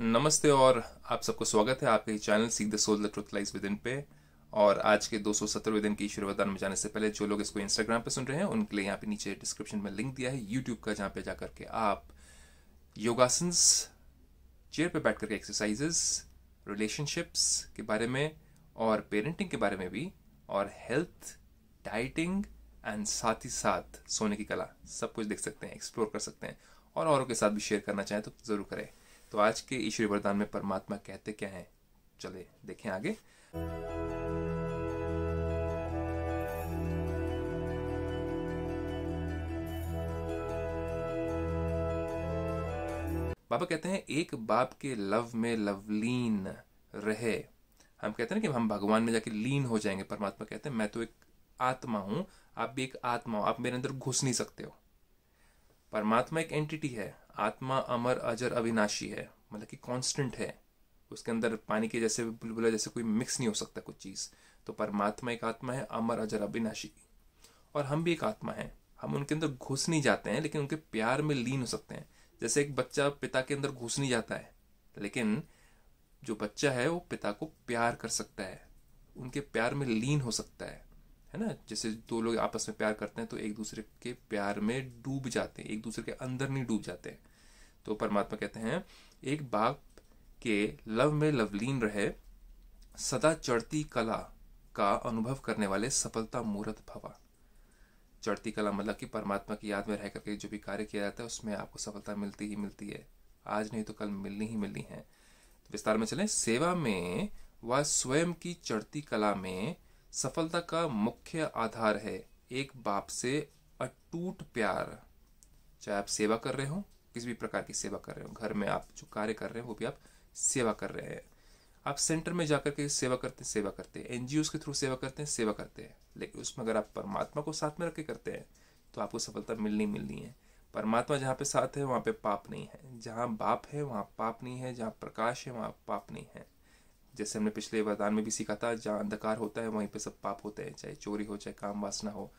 नमस्ते और आप सबको स्वागत है आपके चैनल सीख the soul the truth lies within पे और आज के दो सौ विद दिन की शुरुआत में जाने से पहले जो लोग इसको इंस्टाग्राम पे सुन रहे हैं उनके लिए यहाँ पे नीचे डिस्क्रिप्शन में लिंक दिया है यूट्यूब का जहाँ पे जाकर के आप योगासन चेयर पे बैठ करके एक्सरसाइजेस रिलेशनशिप्स के बारे में और पेरेंटिंग के बारे में भी और हेल्थ डाइटिंग एंड साथ ही साथ सोने की कला सब कुछ देख सकते हैं एक्सप्लोर कर सकते हैं और औरों के साथ भी शेयर करना चाहें तो ज़रूर करें तो आज के ईश्वरी वरदान में परमात्मा कहते क्या है चले देखें आगे बाबा कहते हैं एक बाप के लव में लवलीन रहे हम कहते हैं ना कि हम भगवान में जाके लीन हो जाएंगे परमात्मा कहते हैं मैं तो एक आत्मा हूं आप भी एक आत्मा हो आप मेरे अंदर घुस नहीं सकते हो परमात्मा एक एंटिटी है आत्मा अमर अजर अविनाशी है मतलब कि कांस्टेंट है उसके अंदर पानी के जैसे बुलबुला जैसे कोई मिक्स नहीं हो सकता कुछ चीज़ तो परमात्मा एक आत्मा है अमर अजर अविनाशी और हम भी एक आत्मा है हम उनके अंदर घुस नहीं जाते हैं लेकिन उनके प्यार में लीन हो सकते हैं जैसे एक बच्चा पिता के अंदर घुस नहीं जाता है लेकिन जो बच्चा है वो पिता को प्यार कर सकता है उनके प्यार में लीन हो सकता है है ना जैसे दो लोग आपस में प्यार करते हैं तो एक दूसरे के प्यार में डूब जाते हैं एक दूसरे के अंदर नहीं डूब जाते हैं तो परमात्मा कहते हैं एक बाप के लव में लवलीन रहे सदा चढ़ती कला का अनुभव करने वाले सफलता मूर्त भवा चढ़ती कला मतलब कि परमात्मा की याद में रह करके जो भी कार्य किया जाता है उसमें आपको सफलता मिलती ही मिलती है आज नहीं तो कल मिलनी ही मिलनी है तो विस्तार में चलें सेवा में व स्वयं की चढ़ती कला में सफलता का मुख्य आधार है एक बाप से अटूट प्यार चाहे आप सेवा कर रहे हो किसी भी प्रकार की सेवा कर रहे हो घर में आप जो कार्य कर रहे हो वो भी आप सेवा कर रहे हैं आप सेंटर में जाकर के सेवा करते हैं सेवा करते हैं एन के थ्रू सेवा करते हैं सेवा करते हैं लेकिन उसमें अगर आप परमात्मा को साथ में रख के करते हैं तो आपको सफलता मिलनी मिलनी है परमात्मा जहाँ पे साथ है वहाँ पे पाप नहीं है जहाँ बाप है वहाँ पाप नहीं है जहाँ प्रकाश है वहाँ पाप नहीं है जैसे हमने पिछले वरदान में भी सीखा था जहाँ अंधकार होता है वहीं पे सब पाप होते हैं चाहे चोरी हो चाहे काम वासना हो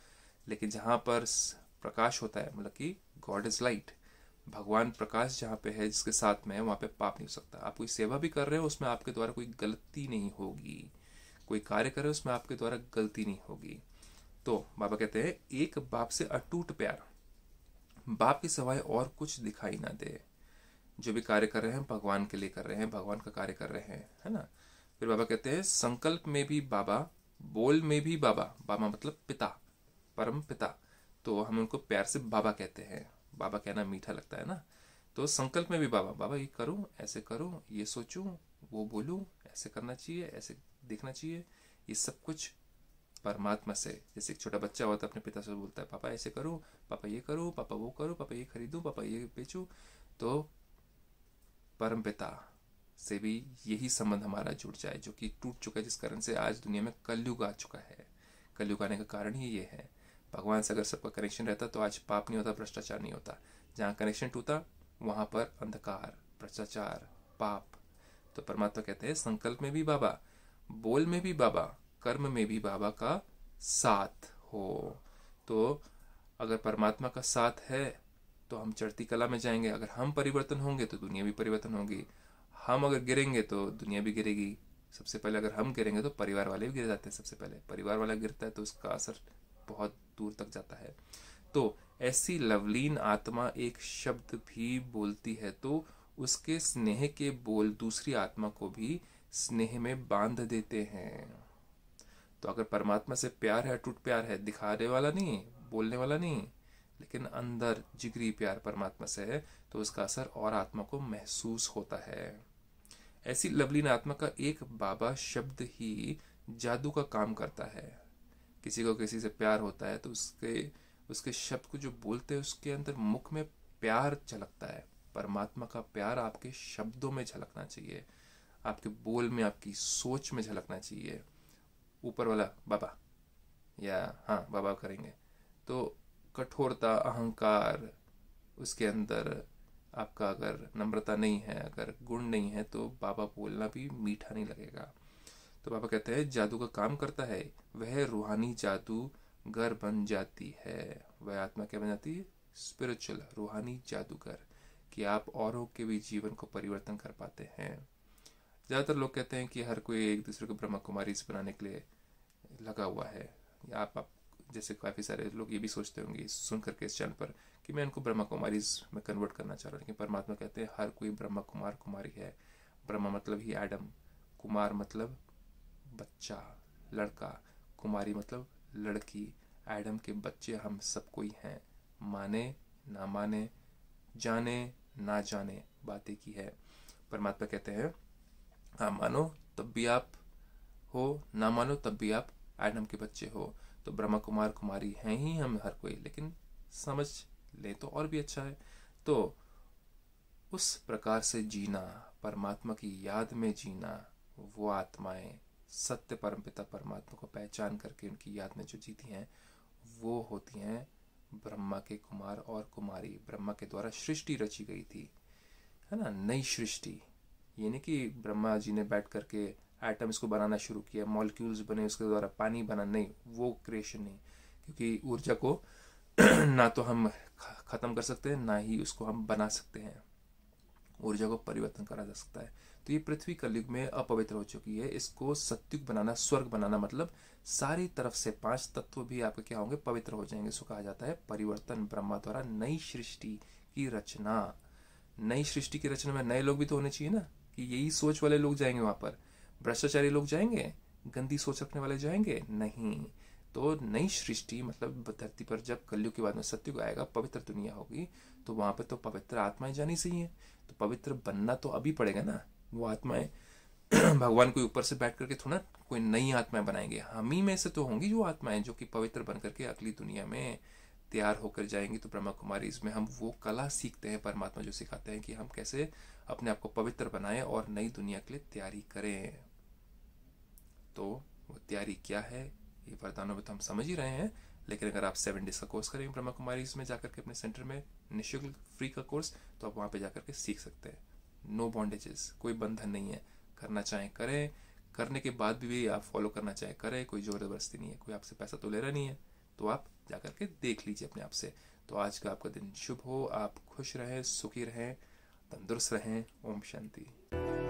लेकिन जहाँ पर प्रकाश होता है मतलब कि गॉड इज़ लाइट भगवान प्रकाश जहाँ पे है जिसके साथ में है वहाँ पे पाप नहीं हो सकता आप कोई सेवा भी कर रहे हो उसमें आपके द्वारा कोई गलती नहीं होगी कोई कार्य कर रहे हो उसमें आपके द्वारा गलती नहीं होगी तो बाबा कहते हैं एक बाप से अटूट प्यार बाप के सवाए और कुछ दिखाई ना दे जो भी कार्य कर रहे हैं भगवान के लिए कर रहे हैं भगवान का कार्य कर रहे हैं है ना फिर बाबा कहते हैं संकल्प में भी बाबा बोल में भी बाबा बाबा मतलब पिता परम पिता तो हम उनको प्यार से बाबा कहते हैं बाबा कहना मीठा लगता है ना तो संकल्प में भी बाबा बाबा ये करूँ ऐसे करूँ ये सोचूँ वो बोलूँ ऐसे करना चाहिए ऐसे देखना चाहिए ये सब कुछ परमात्मा से जैसे एक छोटा बच्चा होता है अपने पिता से बोलता है पापा ऐसे करूं पापा ये करूँ पापा वो करूँ पापा ये खरीदूँ पापा ये बेचूँ तो परम पिता से भी यही संबंध हमारा जुड़ जाए जो कि टूट चुका है जिस कारण से आज दुनिया में कलयुग आ चुका है कलयुग आने का कारण ही ये है भगवान से अगर सबका कनेक्शन रहता तो आज पाप नहीं होता भ्रष्टाचार नहीं होता जहाँ कनेक्शन टूटा वहाँ पर अंधकार भ्रष्टाचार पाप तो परमात्मा कहते हैं संकल्प में भी बाबा बोल में भी बाबा कर्म में भी बाबा का साथ हो तो अगर परमात्मा का साथ है तो हम चढ़ती कला में जाएंगे अगर हम परिवर्तन होंगे तो दुनिया भी परिवर्तन होगी हम अगर गिरेंगे तो दुनिया भी गिरेगी सबसे पहले अगर हम गिरेंगे तो परिवार वाले भी गिर जाते हैं सबसे पहले परिवार वाला गिरता है तो उसका असर बहुत दूर तक जाता है तो ऐसी लवलीन आत्मा एक शब्द भी बोलती है तो उसके स्नेह के बोल दूसरी आत्मा को भी स्नेह में बांध देते हैं तो अगर परमात्मा से प्यार है टूट प्यार है दिखाने वाला नहीं बोलने वाला नहीं लेकिन अंदर जिगरी प्यार परमात्मा से है तो उसका असर और आत्मा को महसूस होता है ऐसी लवलीनात्मा का एक बाबा शब्द ही जादू का काम करता है किसी को किसी से प्यार होता है तो उसके उसके शब्द को जो बोलते हैं उसके अंदर मुख में प्यार झलकता है परमात्मा का प्यार आपके शब्दों में झलकना चाहिए आपके बोल में आपकी सोच में झलकना चाहिए ऊपर वाला बाबा या हाँ बाबा करेंगे तो कठोरता अहंकार उसके अंदर आपका अगर नम्रता नहीं है अगर गुण नहीं है तो बाबा बोलना भी मीठा नहीं लगेगा तो बाबा कहते हैं जादू का काम करता है वह रूहानी जादू घर बन जाती है वह आत्मा क्या बन जाती है स्पिरिचुअल रूहानी जादूगर कि आप औरों के भी जीवन को परिवर्तन कर पाते हैं ज़्यादातर लोग कहते हैं कि हर कोई एक दूसरे को ब्रह्मा कुमारी बनाने के लिए लगा हुआ है आप, आप जैसे काफ़ी सारे लोग ये भी सोचते होंगे सुन करके इस चैनल पर कि मैं उनको ब्रह्मा कुमारी में कन्वर्ट करना चाह रहा हूँ लेकिन परमात्मा कहते हैं हर कोई ब्रह्मा कुमार कुमारी है ब्रह्मा मतलब ही एडम कुमार मतलब बच्चा लड़का कुमारी मतलब लड़की एडम के बच्चे हम सब कोई हैं माने ना माने जाने ना जाने बातें की है परमात्मा कहते हैं हाँ मानो तब भी आप हो ना मानो तब भी आप एडम के बच्चे हो तो ब्रह्मा कुमार कुमारी हैं ही हम हर कोई लेकिन समझ लें तो और भी अच्छा है तो उस प्रकार से जीना परमात्मा की याद में जीना वो आत्माएं सत्य परमपिता परमात्मा को पहचान करके उनकी याद में जो जीती हैं वो होती हैं ब्रह्मा के कुमार और कुमारी ब्रह्मा के द्वारा सृष्टि रची गई थी है ना नई सृष्टि यानी कि ब्रह्मा जी ने बैठ करके एटम्स को बनाना शुरू किया मॉलिक्यूल्स बने उसके द्वारा पानी बना नहीं वो क्रिएशन नहीं क्योंकि ऊर्जा को ना तो हम ख़त्म कर सकते हैं ना ही उसको हम बना सकते हैं ऊर्जा को परिवर्तन करा जा सकता है तो ये पृथ्वी कलयुग में अपवित्र हो चुकी है इसको सत्युग बनाना स्वर्ग बनाना मतलब सारी तरफ से पांच तत्व भी आपके क्या होंगे पवित्र हो जाएंगे इसको कहा जाता है परिवर्तन ब्रह्मा द्वारा नई सृष्टि की रचना नई सृष्टि की रचना में नए लोग भी तो होने चाहिए ना कि यही सोच वाले लोग जाएंगे वहां पर भ्रष्टाचारी लोग जाएंगे गंदी सोच रखने वाले जाएंगे नहीं तो नई सृष्टि मतलब धरती पर जब कलयुग के बाद में सत्युग आएगा पवित्र दुनिया होगी तो वहां पर तो पवित्र आत्माएं जानी सही है तो पवित्र बनना तो अभी पड़ेगा ना वो आत्माएं भगवान कोई ऊपर से बैठ करके थोड़ा कोई नई आत्माएं बनाएंगे हम ही में से तो होंगी जो आत्माएं जो कि पवित्र बन करके अगली दुनिया में तैयार होकर जाएंगी तो ब्रह्मा कुमारी इसमें हम वो कला सीखते हैं परमात्मा जो सिखाते हैं कि हम कैसे अपने आप को पवित्र बनाएं और नई दुनिया के लिए तैयारी करें तो वो तैयारी क्या है ये वरदानों में तो हम समझ ही रहे हैं लेकिन अगर आप सेवन डेज का कोर्स करेंगे ब्रह्मा कुमारी में जाकर के अपने सेंटर में निःशुल्क फ्री का कोर्स तो आप वहाँ पर जाकर के सीख सकते हैं नो बॉन्डेजेस कोई बंधन नहीं है करना चाहें करें करने के बाद भी, भी आप फॉलो करना चाहें करें कोई जबरदस्ती नहीं है कोई आपसे पैसा तो ले रहा नहीं है तो आप जा करके के देख लीजिए अपने आप से तो आज का आपका दिन शुभ हो आप खुश रहें सुखी रहें तंदुरुस्त रहें ओम शांति